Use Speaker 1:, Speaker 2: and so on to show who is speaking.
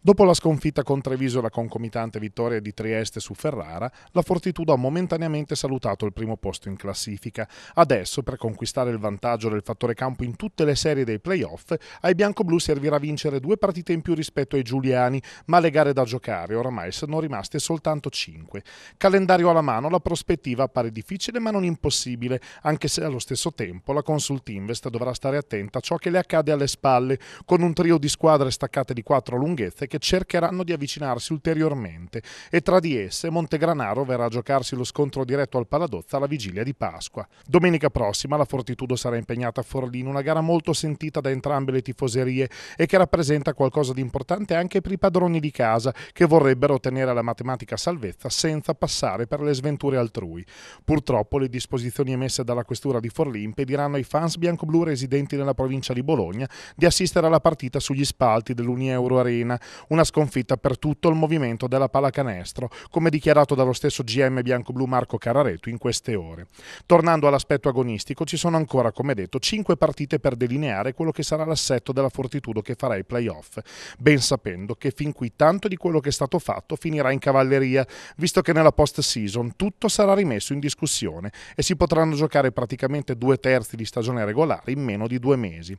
Speaker 1: Dopo la sconfitta con Treviso e la concomitante vittoria di Trieste su Ferrara, la Fortitudo ha momentaneamente salutato il primo posto in classifica. Adesso, per conquistare il vantaggio del fattore campo in tutte le serie dei playoff, ai bianco-blu servirà vincere due partite in più rispetto ai giuliani, ma le gare da giocare oramai sono rimaste soltanto cinque. Calendario alla mano, la prospettiva appare difficile ma non impossibile, anche se allo stesso tempo la Consult Invest dovrà stare attenta a ciò che le accade alle spalle, con un trio di squadre staccate di quattro lunghezze che cercheranno di avvicinarsi ulteriormente e tra di esse Montegranaro verrà a giocarsi lo scontro diretto al Paladozza alla vigilia di Pasqua. Domenica prossima la Fortitudo sarà impegnata a Forlì in una gara molto sentita da entrambe le tifoserie e che rappresenta qualcosa di importante anche per i padroni di casa che vorrebbero ottenere la matematica salvezza senza passare per le sventure altrui. Purtroppo le disposizioni emesse dalla questura di Forlì impediranno ai fans bianco-blu residenti nella provincia di Bologna di assistere alla partita sugli spalti dell'Unieuro Arena, una sconfitta per tutto il movimento della pallacanestro, come dichiarato dallo stesso GM bianco-blu Marco Cararetu in queste ore. Tornando all'aspetto agonistico, ci sono ancora, come detto, 5 partite per delineare quello che sarà l'assetto della Fortitudo che farà i playoff, ben sapendo che fin qui tanto di quello che è stato fatto finirà in cavalleria, visto che nella post-season tutto sarà rimesso in discussione e si potranno giocare praticamente due terzi di stagione regolare in meno di due mesi.